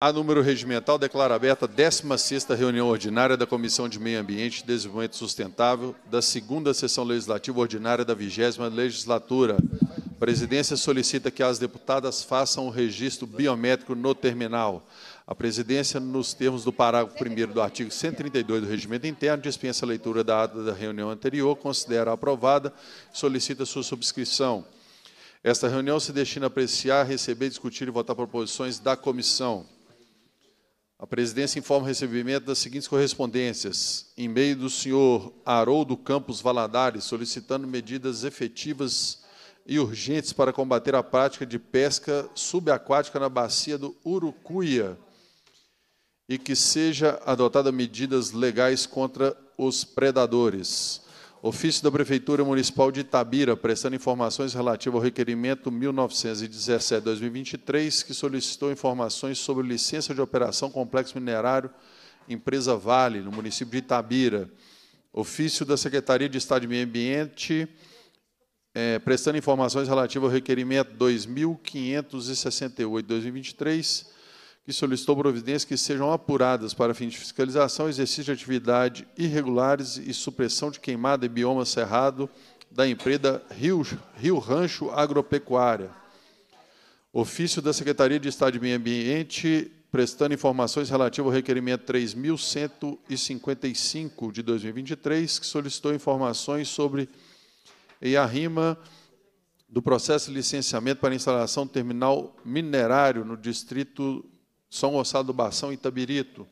A número regimental declara aberta a 16ª reunião ordinária da Comissão de Meio Ambiente e Desenvolvimento Sustentável da segunda sessão legislativa ordinária da 20 legislatura. A presidência solicita que as deputadas façam o registro biométrico no terminal. A presidência, nos termos do parágrafo 1 do artigo 132 do Regimento Interno, dispensa a leitura da ata da reunião anterior, considera aprovada e solicita sua subscrição. Esta reunião se destina a apreciar, receber, discutir e votar proposições da comissão. A presidência informa o recebimento das seguintes correspondências. Em meio do senhor Haroldo Campos Valadares, solicitando medidas efetivas e urgentes para combater a prática de pesca subaquática na bacia do Urucuia e que seja adotada medidas legais contra os predadores. Ofício da Prefeitura Municipal de Itabira, prestando informações relativas ao requerimento 1917-2023, que solicitou informações sobre licença de operação complexo minerário Empresa Vale, no município de Itabira. Ofício da Secretaria de Estado de Meio Ambiente, é, prestando informações relativas ao requerimento 2568-2023, que solicitou providências que sejam apuradas para fins de fiscalização, exercício de atividade irregulares e supressão de queimada em bioma cerrado da empresa Rio, Rio Rancho Agropecuária. Ofício da Secretaria de Estado de Meio Ambiente prestando informações relativas ao requerimento 3.155 de 2023, que solicitou informações sobre a rima do processo de licenciamento para instalação do terminal minerário no distrito são Gonçalo do e Itabirito.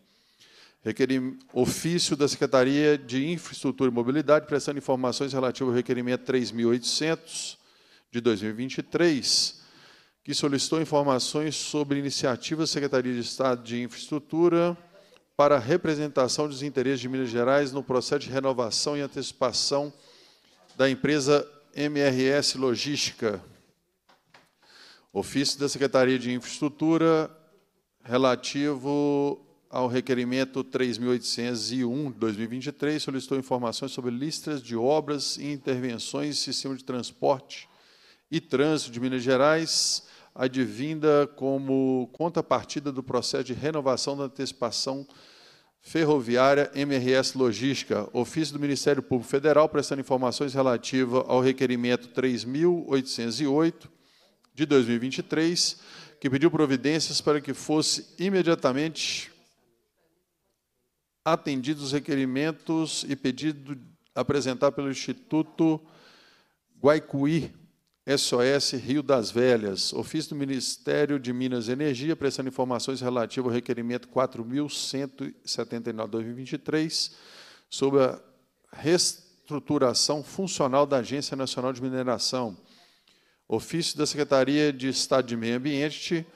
Requerim, ofício da Secretaria de Infraestrutura e Mobilidade, prestando informações relativas ao requerimento 3.800 de 2023, que solicitou informações sobre iniciativas da Secretaria de Estado de Infraestrutura para representação dos interesses de Minas Gerais no processo de renovação e antecipação da empresa MRS Logística. Ofício da Secretaria de Infraestrutura relativo ao requerimento 3.801 de 2023, solicitou informações sobre listas de obras e intervenções em sistema de transporte e trânsito de Minas Gerais, advinda como contrapartida do processo de renovação da antecipação ferroviária MRS Logística, ofício do Ministério Público Federal, prestando informações relativa ao requerimento 3.808 de 2023, que pediu providências para que fosse imediatamente atendidos os requerimentos e pedido apresentado pelo Instituto Guaicuí SOS Rio das Velhas, ofício do Ministério de Minas e Energia, prestando informações relativo ao requerimento 4.179-2023, sobre a reestruturação funcional da Agência Nacional de Mineração, Ofício da Secretaria de Estado de Meio Ambiente,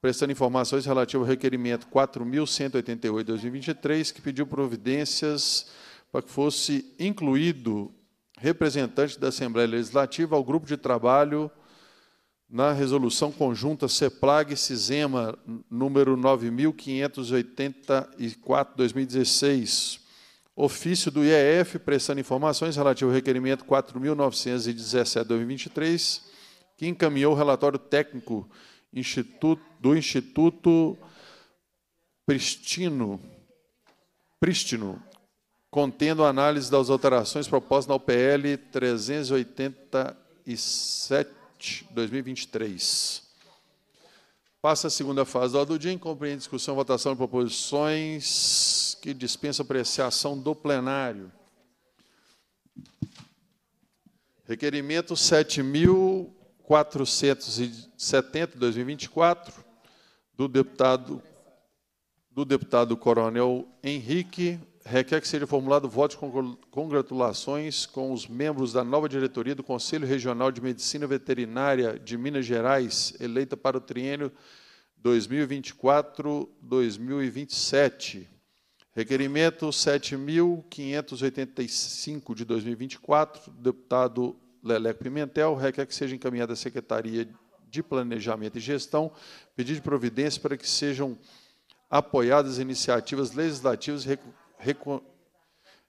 prestando informações relativo ao requerimento 4.188-2023, que pediu providências para que fosse incluído representante da Assembleia Legislativa ao grupo de trabalho na resolução conjunta CEPLAG e CISEMA número 9584/2016, ofício do IEF prestando informações relativo ao requerimento 4917/2023, que encaminhou o relatório técnico do Instituto Pristino, Pristino contendo a análise das alterações propostas na UPL 387 2023. Passa a segunda fase do dia, compreende discussão, votação de proposições que dispensa apreciação do plenário. Requerimento 7000 470 de 2024, do deputado, do deputado Coronel Henrique, requer que seja formulado voto de congratulações com os membros da nova diretoria do Conselho Regional de Medicina Veterinária de Minas Gerais, eleita para o triênio 2024-2027. Requerimento 7.585 de 2024, do deputado Leleco Pimentel, requer que seja encaminhada à Secretaria de Planejamento e Gestão pedido de providência para que sejam apoiadas iniciativas legislativas reco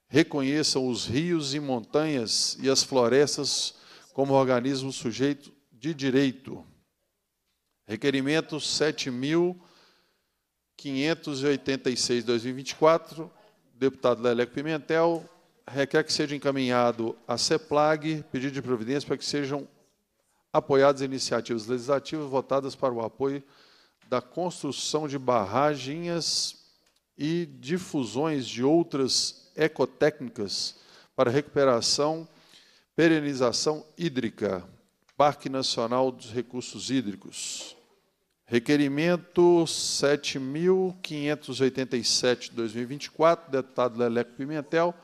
reconheçam os rios e montanhas e as florestas como organismo sujeito de direito. Requerimento 7586/2024, deputado Leleco Pimentel, requer que seja encaminhado à CEPLAG pedido de providência para que sejam apoiadas iniciativas legislativas votadas para o apoio da construção de barragens e difusões de outras ecotécnicas para recuperação, perenização hídrica, Parque Nacional dos Recursos Hídricos. Requerimento 7.587 de 2024, deputado Leleco Pimentel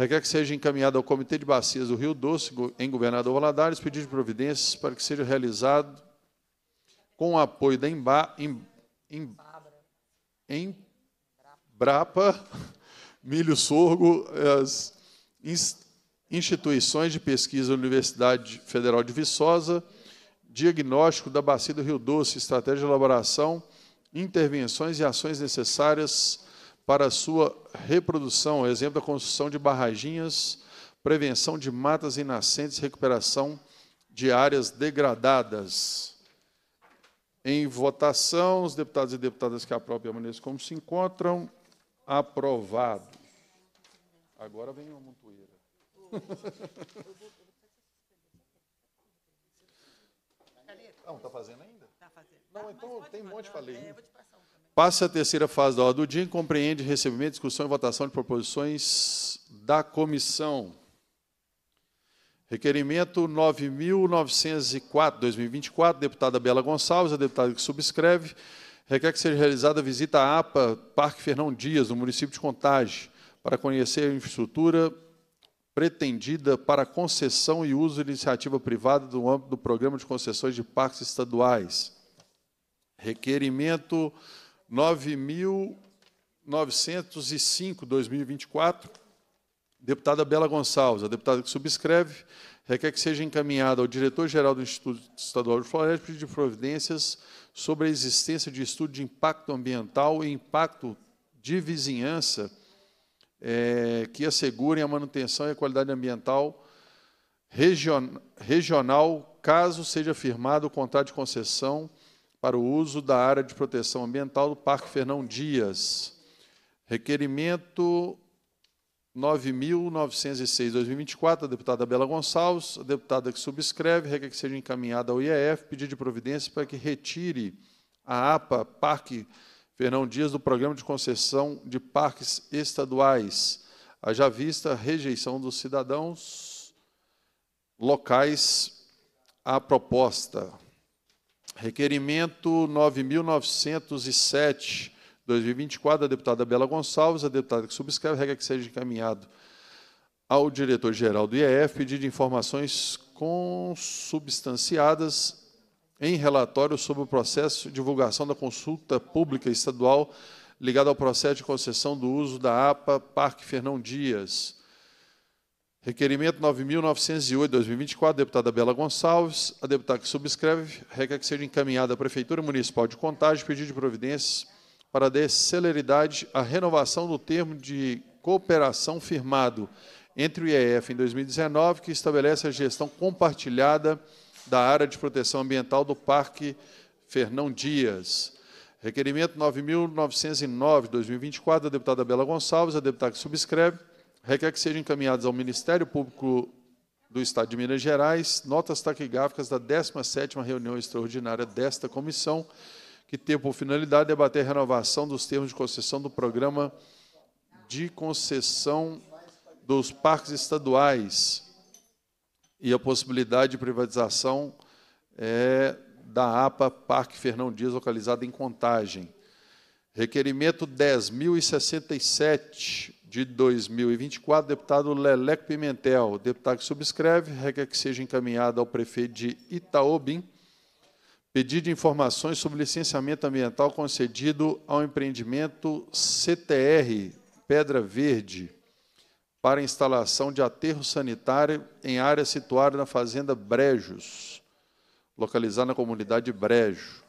Requer que seja encaminhado ao Comitê de Bacias do Rio Doce, em Governador Valadares, pedido de providências para que seja realizado com o apoio da Emba, em, em, em Brapa, Milho Sorgo, as instituições de pesquisa da Universidade Federal de Viçosa, diagnóstico da bacia do Rio Doce, estratégia de elaboração, intervenções e ações necessárias para a sua reprodução, exemplo da construção de barraginhas, prevenção de matas e nascentes, recuperação de áreas degradadas. Em votação, os deputados e deputadas que aprovam permaneçam como se encontram. Aprovado. Agora vem uma montoeira. Não, está fazendo ainda? Está fazendo. Não, então tem um monte para ler. É, eu vou te passar um. Passa a terceira fase da ordem do dia, compreende recebimento, discussão e votação de proposições da comissão. Requerimento 9904, 2024, deputada Bela Gonçalves, a deputada que subscreve, requer que seja realizada a visita à APA Parque Fernão Dias, no município de Contagem, para conhecer a infraestrutura pretendida para concessão e uso de iniciativa privada no âmbito do Programa de Concessões de Parques Estaduais. Requerimento 9.905, 2024, deputada Bela Gonçalves, a deputada que subscreve, requer que seja encaminhada ao diretor-geral do Instituto Estadual de Floresta de providências sobre a existência de estudo de impacto ambiental e impacto de vizinhança é, que assegurem a manutenção e a qualidade ambiental region, regional, caso seja firmado o contrato de concessão para o uso da área de proteção ambiental do Parque Fernão Dias. Requerimento 9.906-2024, da deputada Bela Gonçalves, a deputada que subscreve, requer que seja encaminhada ao IEF, pedir de providência para que retire a APA Parque Fernão Dias do Programa de Concessão de Parques Estaduais, haja vista rejeição dos cidadãos locais à proposta. Requerimento 9907, 2024, da deputada Bela Gonçalves, a deputada que subscreve, regra que seja encaminhado ao diretor-geral do IEF pedido de informações consubstanciadas em relatório sobre o processo de divulgação da consulta pública estadual ligada ao processo de concessão do uso da APA Parque Fernão Dias. Requerimento 9.908, 2024, deputada Bela Gonçalves. A deputada que subscreve requer que seja encaminhada à Prefeitura Municipal de Contagem pedido de providências para dar celeridade à renovação do termo de cooperação firmado entre o IEF em 2019, que estabelece a gestão compartilhada da área de proteção ambiental do Parque Fernão Dias. Requerimento 9.909, 2024, da deputada Bela Gonçalves. A deputada que subscreve requer que sejam encaminhadas ao Ministério Público do Estado de Minas Gerais notas taquigráficas da 17ª reunião extraordinária desta comissão, que teve por finalidade debater a renovação dos termos de concessão do programa de concessão dos parques estaduais e a possibilidade de privatização é, da APA Parque Fernão Dias, localizada em Contagem. Requerimento 10.067, de 2024, deputado Leleco Pimentel. O deputado que subscreve requer que seja encaminhado ao prefeito de Itaobim pedido de informações sobre licenciamento ambiental concedido ao empreendimento CTR Pedra Verde para instalação de aterro sanitário em área situada na fazenda Brejos, localizada na comunidade Brejo.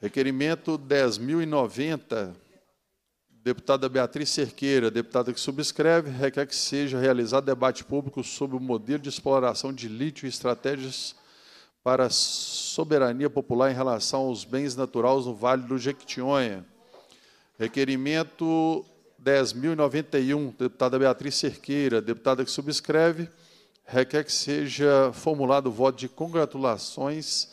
Requerimento 10.090 Deputada Beatriz Cerqueira, deputada que subscreve, requer que seja realizado debate público sobre o modelo de exploração de lítio e estratégias para a soberania popular em relação aos bens naturais no Vale do Jequitinhonha. Requerimento 10.091, deputada Beatriz Cerqueira, deputada que subscreve, requer que seja formulado o voto de congratulações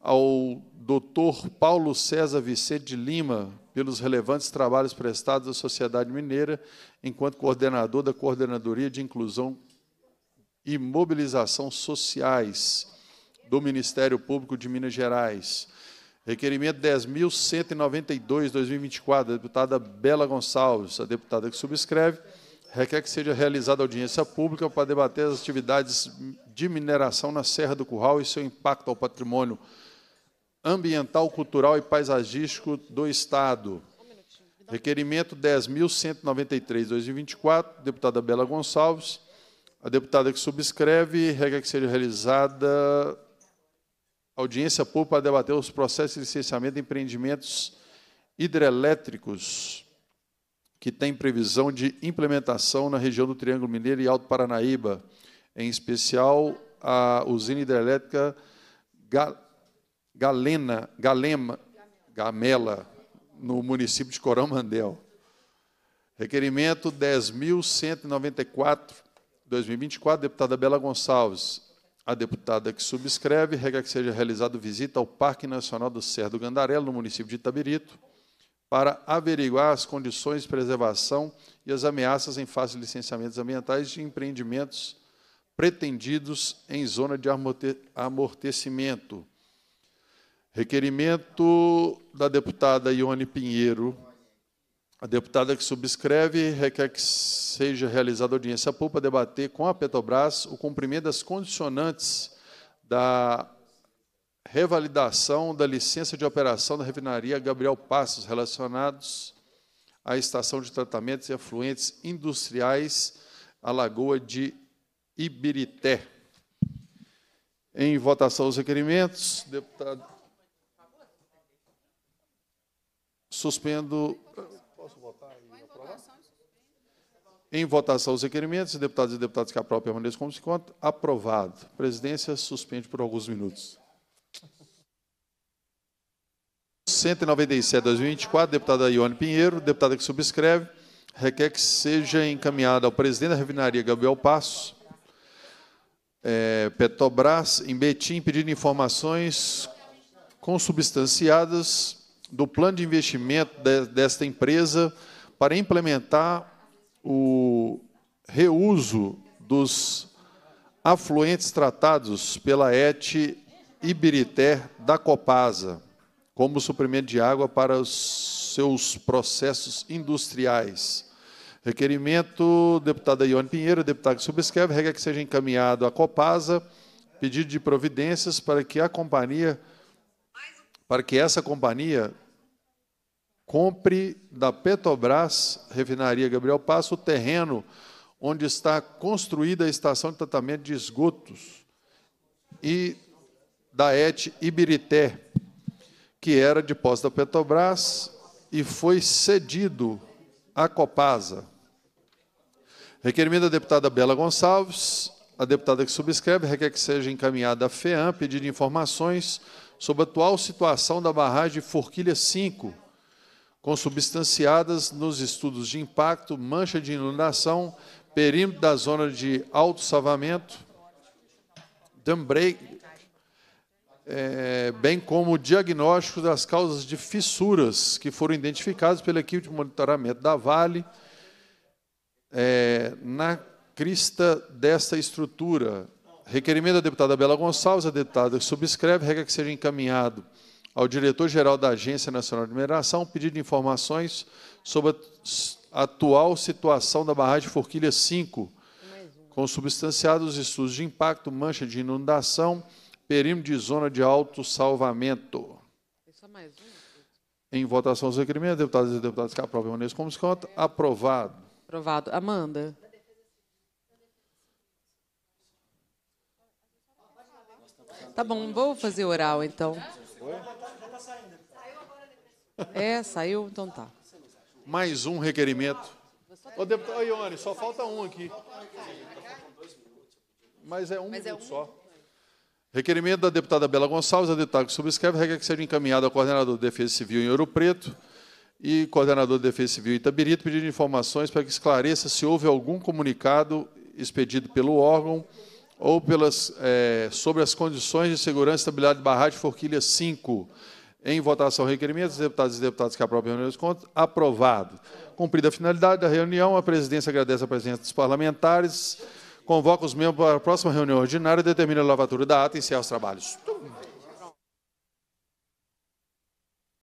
ao doutor Paulo César Vicente de Lima, pelos relevantes trabalhos prestados à sociedade mineira, enquanto coordenador da Coordenadoria de Inclusão e Mobilização Sociais do Ministério Público de Minas Gerais. Requerimento 10.192, 2024, da deputada Bela Gonçalves, a deputada que subscreve, requer que seja realizada audiência pública para debater as atividades de mineração na Serra do Curral e seu impacto ao patrimônio ambiental, cultural e paisagístico do Estado. Requerimento 10.193, 2024, deputada Bela Gonçalves. A deputada que subscreve, regra que seja realizada audiência pública para debater os processos de licenciamento de empreendimentos hidrelétricos que tem previsão de implementação na região do Triângulo Mineiro e Alto Paranaíba, em especial a usina hidrelétrica Galena, Galema, Gamela, no município de Coromandel. Requerimento 10.194, 2024, deputada Bela Gonçalves. A deputada que subscreve regra que seja realizada visita ao Parque Nacional do Cerro do Gandarelo, no município de Itabirito, para averiguar as condições de preservação e as ameaças em face de licenciamentos ambientais de empreendimentos pretendidos em zona de amortecimento. Requerimento da deputada Ione Pinheiro. A deputada que subscreve requer que seja realizada audiência pública debater com a Petrobras o cumprimento das condicionantes da revalidação da licença de operação da refinaria Gabriel Passos relacionados à estação de tratamentos e afluentes industriais à Lagoa de Ibirité. Em votação os requerimentos, deputado Suspendo. Posso votar aprovar? Em votação os requerimentos, deputados e deputadas que aprovam permaneçam como se conta. Aprovado. Presidência suspende por alguns minutos. 197, 2024, deputada Ione Pinheiro, deputada que subscreve, requer que seja encaminhada ao presidente da refinaria Gabriel Passos, é, Petrobras, em Betim, pedindo informações consubstanciadas do plano de investimento de, desta empresa para implementar o reuso dos afluentes tratados pela ET Ibirité da Copasa como suprimento de água para os seus processos industriais. Requerimento, deputada Ione Pinheiro, deputado que subscreve, regra que seja encaminhado à Copasa, pedido de providências para que a companhia, para que essa companhia compre da Petrobras, refinaria Gabriel Passo, o terreno onde está construída a estação de tratamento de esgotos e da ET Ibirité, que era de posse da Petrobras e foi cedido à Copasa. Requerimento da deputada Bela Gonçalves, a deputada que subscreve requer que seja encaminhada à FEAM pedindo informações sobre a atual situação da barragem Forquilha 5, consubstanciadas nos estudos de impacto, mancha de inundação, perímetro da zona de alto salvamento, dambreak, é, bem como o diagnóstico das causas de fissuras que foram identificadas pela equipe de monitoramento da Vale é, na crista desta estrutura. Requerimento da deputada Bela Gonçalves, a deputada que subscreve, regra que seja encaminhado ao diretor-geral da Agência Nacional de Mineração pedido informações sobre a atual situação da barragem Forquilha 5, com substanciados estudos de impacto, mancha de inundação, perímetro de zona de alto salvamento. Em votação os requerimentos, deputados e deputadas que aprovam permaneçam como se conta, Aprovado. Aprovado. Amanda. Tá bom, vou fazer oral então. Oi? É, saiu, então tá. Mais um requerimento. Ô, deputado Ione, só falta um aqui. Mas é um Mas é minuto é um... só. Requerimento da deputada Bela Gonçalves, a deputada que subscreve, requer que seja encaminhado ao coordenador de Defesa Civil em Ouro Preto e coordenador de Defesa Civil em Itabirito, pedindo informações para que esclareça se houve algum comunicado expedido pelo órgão ou pelas, é, sobre as condições de segurança e estabilidade de barragem Forquilha 5, em votação, requerimentos, deputados e deputadas que aprovam a reunião dos contos, aprovado. Cumprida a finalidade da reunião, a presidência agradece a presença dos parlamentares, convoca os membros para a próxima reunião ordinária e determina a lavatura da ata e encerra os trabalhos.